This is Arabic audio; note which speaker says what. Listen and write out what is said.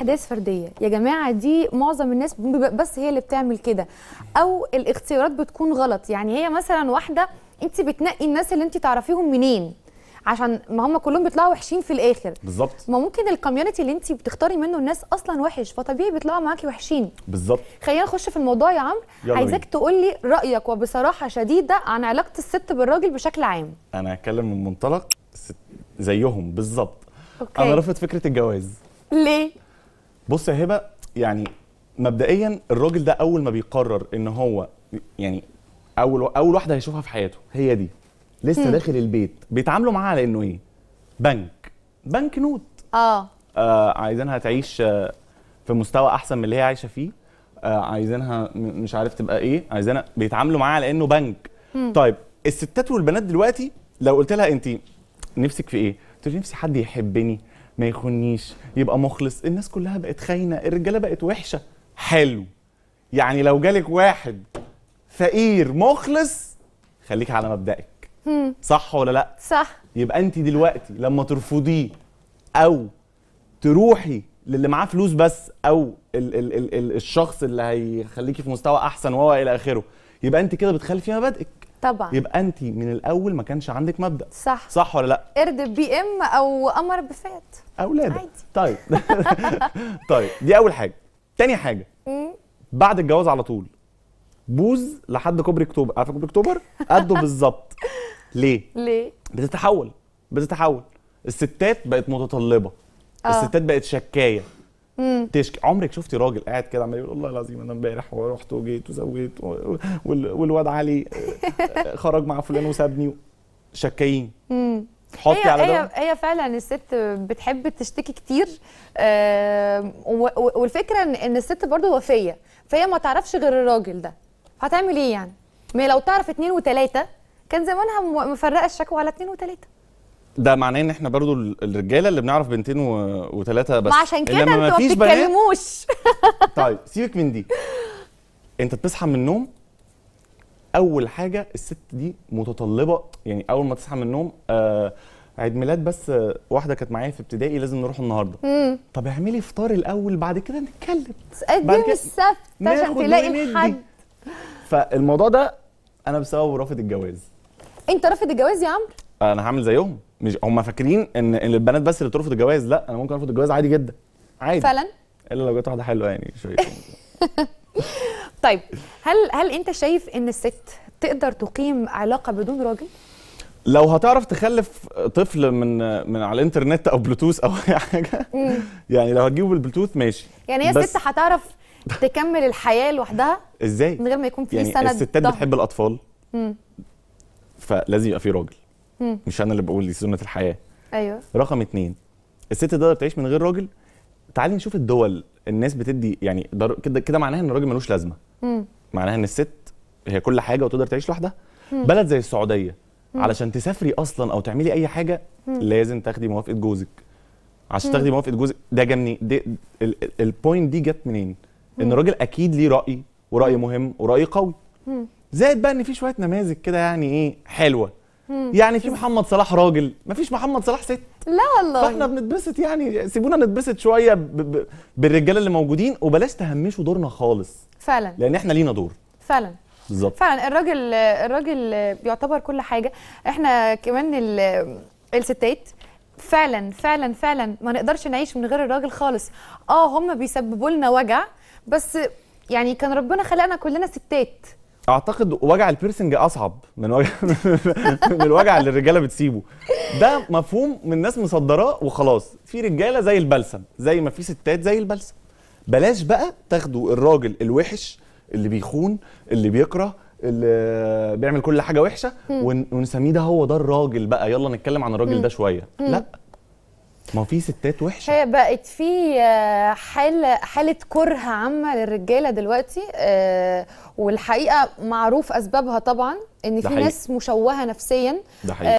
Speaker 1: احداث فرديه يا جماعه دي معظم الناس بس هي اللي بتعمل كده او الاختيارات بتكون غلط يعني هي مثلا واحده انت بتنقي الناس اللي انت تعرفيهم منين عشان ما هم كلهم بيطلعوا وحشين في الاخر بالظبط ما ممكن الكوميونتي اللي انت بتختاري منه الناس اصلا وحش فطبيعي بيطلعوا معاكي وحشين بالظبط خلينا نخش في الموضوع يا عمرو عايزاك تقول لي رايك وبصراحه شديده عن علاقه الست بالراجل بشكل عام
Speaker 2: انا هتكلم من منطلق زيهم بالظبط انا رافض فكره الجواز ليه بص يا هبه يعني مبدئيا الراجل ده اول ما بيقرر ان هو يعني اول اول واحده هيشوفها في حياته هي دي لسه مم. داخل البيت بيتعاملوا معاها على انه ايه بنك بنك نوت اه, آه عايزينها تعيش آه، في مستوى احسن من اللي هي عايشه فيه آه عايزينها مش عارف تبقى ايه عايزينها بيتعاملوا معاها على انه بنك مم. طيب الستات والبنات دلوقتي لو قلت لها انت نفسك في ايه تقول نفسي حد يحبني ما يخونيش يبقى مخلص الناس كلها بقت خاينه الرجاله بقت وحشه حلو يعني لو جالك واحد فقير مخلص خليك على مبدئك صح ولا لا صح يبقى انت دلوقتي لما ترفضيه او تروحي للي معاه فلوس بس او ال ال ال الشخص اللي هيخليكي في مستوى احسن وهو الى اخره يبقى انت كده بتخلفي مبادئك طبعا يبقى انت من الاول ما كانش عندك مبدا صح صح ولا لا
Speaker 1: قرد بي ام او قمر بفات
Speaker 2: اولاد عادي طيب طيب دي اول حاجه تاني حاجه بعد الجواز على طول بوز لحد كوبري اكتوبر عارفه كوبري اكتوبر قده بالظبط ليه ليه بتتحول بتتحول الستات بقت متطلبه أوه. الستات بقت شكايه تشكي عمرك شفتي راجل قاعد كده عمال يقول والله العظيم انا امبارح ورحت وجيت وزويت والواد علي آه، خرج مع فلان وسابني شكايين حطي على على
Speaker 1: هي, هي فعلا الست بتحب تشتكي كتير آه والفكره ان الست برضو وفيه فهي ما تعرفش غير الراجل ده هتعمل ايه يعني ما لو تعرف اتنين وتلاته كان زمانها مفرقه الشكوى على اتنين وتلاته
Speaker 2: ده معناه ان احنا برضو الرجاله اللي بنعرف بنتين و... وثلاثه بس ما عشان كده انتوا ما بتتكلموش طيب سيبك من دي انت بتصحى من النوم اول حاجه الست دي متطلبه يعني اول ما تصحى من النوم آه عيد ميلاد بس آه، واحده كانت معايا في ابتدائي لازم نروح النهارده مم. طب اعملي فطار الاول بعد كده نتكلم قدمي
Speaker 1: السبت عشان تلاقي حد
Speaker 2: فالموضوع ده انا بسببه رافض الجواز
Speaker 1: انت رافض الجواز يا عمرو
Speaker 2: انا هعمل زيهم مش هم فاكرين ان ان البنات بس اللي بترفض الجواز لا انا ممكن ارفض الجواز عادي جدا عادي فعلا الا لو جت واحده حلوه يعني شويه
Speaker 1: طيب هل هل انت شايف ان الست تقدر تقيم علاقه بدون راجل
Speaker 2: لو هتعرف تخلف طفل من من على الانترنت او بلوتوث او اي حاجه يعني لو هتجيبه بالبلوتوث ماشي يعني هي الست
Speaker 1: هتعرف تكمل الحياه لوحدها
Speaker 2: ازاي من غير ما يكون في يعني سند الستات بتحب الاطفال فلازم يبقى في راجل مم. مش انا اللي بقول دي سنه الحياه ايوه رقم اتنين الست تقدر تعيش من غير راجل تعالي نشوف الدول الناس بتدي يعني كده كده معناها ان الراجل ملوش لازمه مم. معناها ان الست هي كل حاجه وتقدر تعيش لوحدها بلد زي السعوديه مم. علشان تسافري اصلا او تعملي اي حاجه مم. لازم تاخدي موافقه جوزك عشان مم. تاخدي موافقه جوزك ده جا منين البوينت دي جت منين ان الراجل اكيد ليه راي وراي مهم وراي قوي زائد بقى ان في شويه نماذج كده يعني ايه حلوه يعني في محمد صلاح راجل مفيش محمد صلاح ست لا والله فاحنا بنتبسط يعني سيبونا نتبسط شويه ب... ب... بالرجاله اللي موجودين وبلاش تهمشوا دورنا خالص فعلا لان احنا لينا دور فعلا بالظبط
Speaker 1: فعلا الراجل الراجل بيعتبر كل حاجه احنا كمان ال... الستات فعلا فعلا فعلا ما نقدرش نعيش من غير الراجل خالص اه هم بيسببوا لنا وجع بس يعني كان ربنا خلقنا كلنا ستات
Speaker 2: اعتقد وجع البيرسنج اصعب من وجع من الوجع اللي الرجاله بتسيبه ده مفهوم من ناس مصدراه وخلاص في رجاله زي البلسم زي ما في ستات زي البلسم بلاش بقى تاخدوا الراجل الوحش اللي بيخون اللي بيكره اللي بيعمل كل حاجه وحشه ونسميه ده هو ده الراجل بقى يلا نتكلم عن الراجل ده شويه لا ما في ستات وحشه
Speaker 1: هي بقت في آه، حاله حاله كره عامه للرجاله دلوقتي آه، والحقيقه معروف اسبابها طبعا ان في ناس مشوهه نفسيا ده حقيقة.